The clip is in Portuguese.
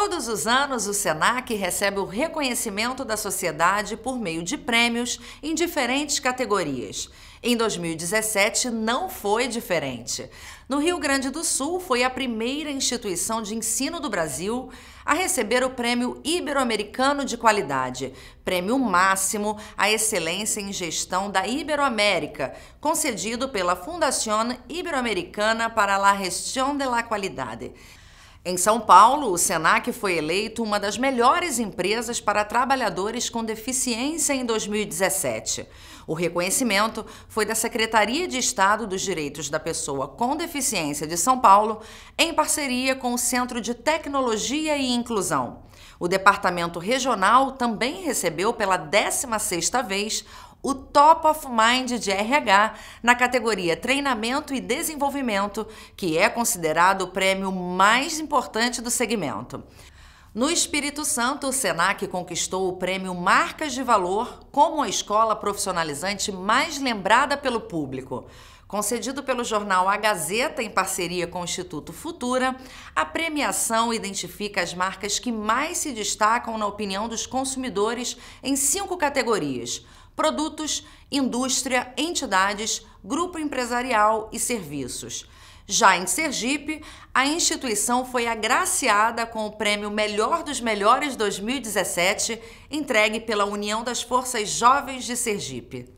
Todos os anos, o SENAC recebe o reconhecimento da sociedade por meio de prêmios em diferentes categorias. Em 2017 não foi diferente. No Rio Grande do Sul, foi a primeira instituição de ensino do Brasil a receber o Prêmio Ibero-Americano de Qualidade, prêmio máximo à excelência em gestão da Iberoamérica, concedido pela Fundación Iberoamericana para la Gestión de la Qualidade. Em São Paulo, o SENAC foi eleito uma das melhores empresas para trabalhadores com deficiência em 2017. O reconhecimento foi da Secretaria de Estado dos Direitos da Pessoa com Deficiência de São Paulo, em parceria com o Centro de Tecnologia e Inclusão. O Departamento Regional também recebeu pela 16ª vez o Top of Mind de RH na categoria Treinamento e Desenvolvimento, que é considerado o prêmio mais importante do segmento. No Espírito Santo, o SENAC conquistou o prêmio Marcas de Valor como a escola profissionalizante mais lembrada pelo público. Concedido pelo jornal A Gazeta em parceria com o Instituto Futura, a premiação identifica as marcas que mais se destacam na opinião dos consumidores em cinco categorias: produtos, indústria, entidades, grupo empresarial e serviços. Já em Sergipe, a instituição foi agraciada com o prêmio Melhor dos Melhores 2017, entregue pela União das Forças Jovens de Sergipe.